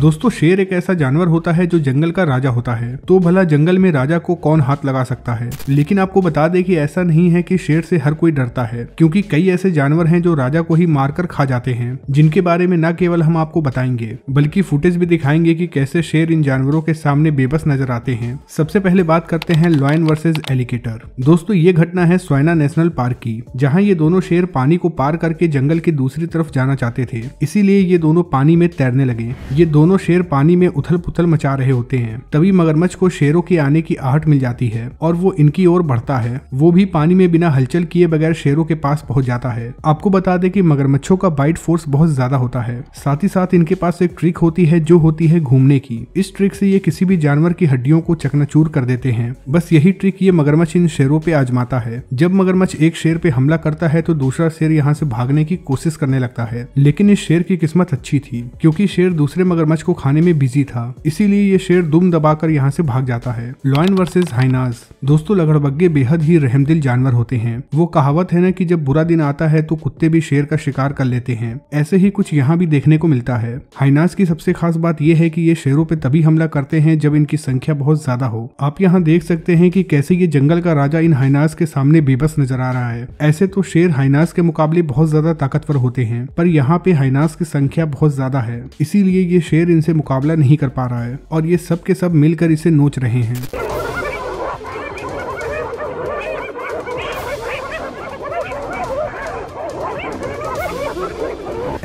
दोस्तों शेर एक ऐसा जानवर होता है जो जंगल का राजा होता है तो भला जंगल में राजा को कौन हाथ लगा सकता है लेकिन आपको बता दें कि ऐसा नहीं है कि शेर से हर कोई डरता है क्योंकि कई ऐसे जानवर हैं जो राजा को ही मारकर खा जाते हैं जिनके बारे में न केवल हम आपको बताएंगे बल्कि फुटेज भी दिखाएंगे की कैसे शेर इन जानवरों के सामने बेबस नजर आते हैं सबसे पहले बात करते हैं लॉयन वर्सेज एलिकेटर दोस्तों ये घटना है सोयना नेशनल पार्क की जहाँ ये दोनों शेर पानी को पार करके जंगल की दूसरी तरफ जाना चाहते थे इसीलिए ये दोनों पानी में तैरने लगे ये दोनों दोनों शेर पानी में उथल पुथल मचा रहे होते हैं तभी मगरमच्छ को शेरों के आने की आहट मिल जाती है और वो इनकी ओर बढ़ता है वो भी पानी में बिना हलचल किए बगैर शेरों के पास पहुंच जाता है आपको बता दें कि मगरमच्छों का बाइट फोर्स बहुत ज्यादा होता है साथ ही साथ इनके पास एक ट्रिक होती है जो होती है घूमने की इस ट्रिक से ये किसी भी जानवर की हड्डियों को चकनाचूर कर देते हैं बस यही ट्रिक ये मगरमच्छ इन शेरों पे आजमाता है जब मगरमच्छ एक शेर पे हमला करता है तो दूसरा शेर यहाँ से भागने की कोशिश करने लगता है लेकिन इस शेर की किस्मत अच्छी थी क्योंकि शेर दूसरे मगरमच्छ चम्मच को खाने में बिजी था इसीलिए ये शेर दुम दबाकर यहाँ से भाग जाता है लॉयन वर्सेज हाइनाज दोस्तों लगड़बग्गे बेहद ही रहमदिल जानवर होते हैं वो कहावत है ना कि जब बुरा दिन आता है तो कुत्ते भी शेर का शिकार कर लेते हैं ऐसे ही कुछ यहाँ भी देखने को मिलता है हाइनाज की सबसे खास बात यह है कि ये शेरों पे तभी हमला करते हैं जब इनकी संख्या बहुत ज्यादा हो आप यहाँ देख सकते हैं कि कैसे ये जंगल का राजा इन हाइनाज के सामने बेबस नजर आ रहा है ऐसे तो शेर हाइनाज के मुकाबले बहुत ज्यादा ताकतवर होते हैं पर यहाँ पे हाइनाज की संख्या बहुत ज्यादा है इसीलिए ये शेर शेर इनसे मुकाबला नहीं कर पा रहा है और ये सब के सब मिलकर इसे नोच रहे हैं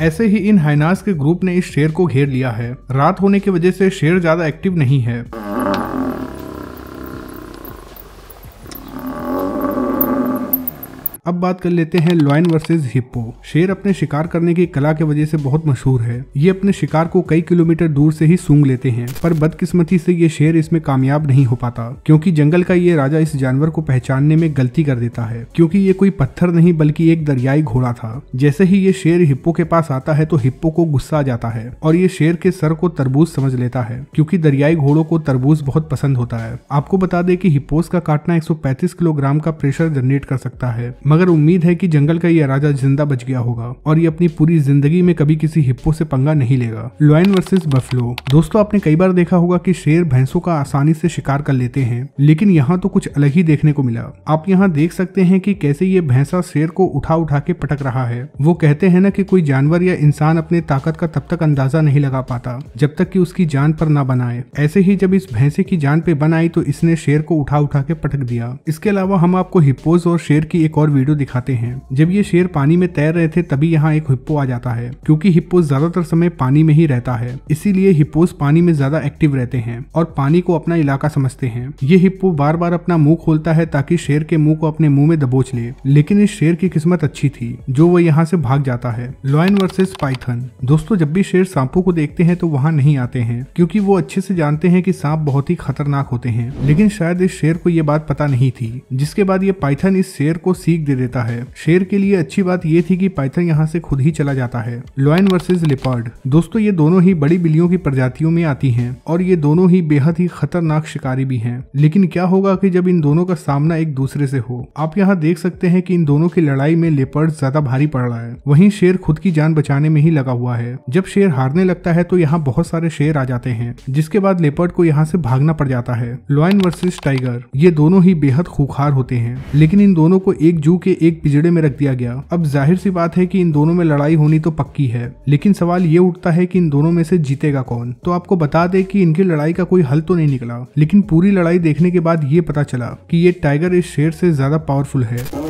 ऐसे ही इन हाइनास के ग्रुप ने इस शेर को घेर लिया है रात होने की वजह से शेर ज्यादा एक्टिव नहीं है अब बात कर लेते हैं लॉयन वर्सेस हिप्पो शेर अपने शिकार करने की कला के वजह से बहुत मशहूर है ये अपने शिकार को कई किलोमीटर दूर से ही सूंघ लेते हैं पर बदकिस्मती से ये शेर इसमें कामयाब नहीं हो पाता क्योंकि जंगल का ये राजा इस जानवर को पहचानने में गलती कर देता है क्योंकि ये कोई पत्थर नहीं बल्कि एक दरियाई घोड़ा था जैसे ही ये शेर हिप्पो के पास आता है तो हिप्पो को गुस्सा आ जाता है और ये शेर के सर को तरबूज समझ लेता है क्योंकि दरियाई घोड़ों को तरबूज बहुत पसंद होता है आपको बता दें कि हिप्पोस का काटना एक किलोग्राम का प्रेशर जनरेट कर सकता है मगर उम्मीद है कि जंगल का ये राजा जिंदा बच गया होगा और ये अपनी पूरी जिंदगी में कभी किसी हिप्पो से पंगा नहीं लेगा लॉयन वर्सेस बफलो दोस्तों आपने कई बार देखा होगा कि शेर भैंसों का आसानी से शिकार कर लेते हैं लेकिन यहाँ तो कुछ अलग ही देखने को मिला आप यहाँ देख सकते हैं कि कैसे ये भैंसा शेर को उठा उठा के पटक रहा है वो कहते हैं ना कि कोई जानवर या इंसान अपने ताकत का तब तक अंदाजा नहीं लगा पाता जब तक कि उसकी जान पर ना बनाए ऐसे ही जब इस भैंसे की जान पे बनाई तो इसने शेर को उठा उठा के पटक दिया इसके अलावा हम आपको हिप्पोज और शेर की एक और वीडियो वीडियो दिखाते हैं जब ये शेर पानी में तैर रहे थे तभी यहाँ एक हिप्पो आ जाता है क्योंकि हिप्पो ज्यादातर समय पानी में ही रहता है इसीलिए हिप्पोस पानी में ज्यादा एक्टिव रहते हैं और पानी को अपना इलाका समझते हैं ये हिप्पो बार बार अपना मुंह खोलता है ताकि शेर के मुंह को अपने मुंह में दबोच ले लेकिन इस शेर की किस्मत अच्छी थी जो वो यहाँ से भाग जाता है लॉयन वर्सेस पाइथन दोस्तों जब भी शेर सांपों को देखते हैं तो वहाँ नहीं आते हैं क्योंकि वो अच्छे से जानते हैं कि सांप बहुत ही खतरनाक होते हैं लेकिन शायद इस शेर को ये बात पता नहीं थी जिसके बाद ये पाइथन इस शेर को सीख दे देता है शेर के लिए अच्छी बात यह थी कि पाइथन यहाँ से खुद ही चला जाता है लॉयन वर्सेज लिपार्ड दोस्तों ये दोनों ही बड़ी बिल्लियों की प्रजातियों में आती हैं और ये दोनों ही बेहद ही खतरनाक शिकारी भी हैं लेकिन क्या होगा कि जब इन दोनों का सामना एक दूसरे से हो आप यहाँ देख सकते हैं की इन दोनों की लड़ाई में लेपर्ड ज्यादा भारी पड़ रहा है वही शेर खुद की जान बचाने में ही लगा हुआ है जब शेर हारने लगता है तो यहाँ बहुत सारे शेर आ जाते हैं जिसके बाद लेपर्ड को यहाँ से भागना पड़ जाता है लॉयन वर्सेस टाइगर ये दोनों ही बेहद खूखार होते हैं लेकिन इन दोनों को एक जू गुरु के एक पिजड़े में रख दिया गया अब जाहिर सी बात है कि इन दोनों में लड़ाई होनी तो पक्की है लेकिन सवाल ये उठता है कि इन दोनों में से जीतेगा कौन तो आपको बता दे कि इनकी लड़ाई का कोई हल तो नहीं निकला लेकिन पूरी लड़ाई देखने के बाद ये पता चला कि ये टाइगर इस शेर से ज्यादा पावरफुल है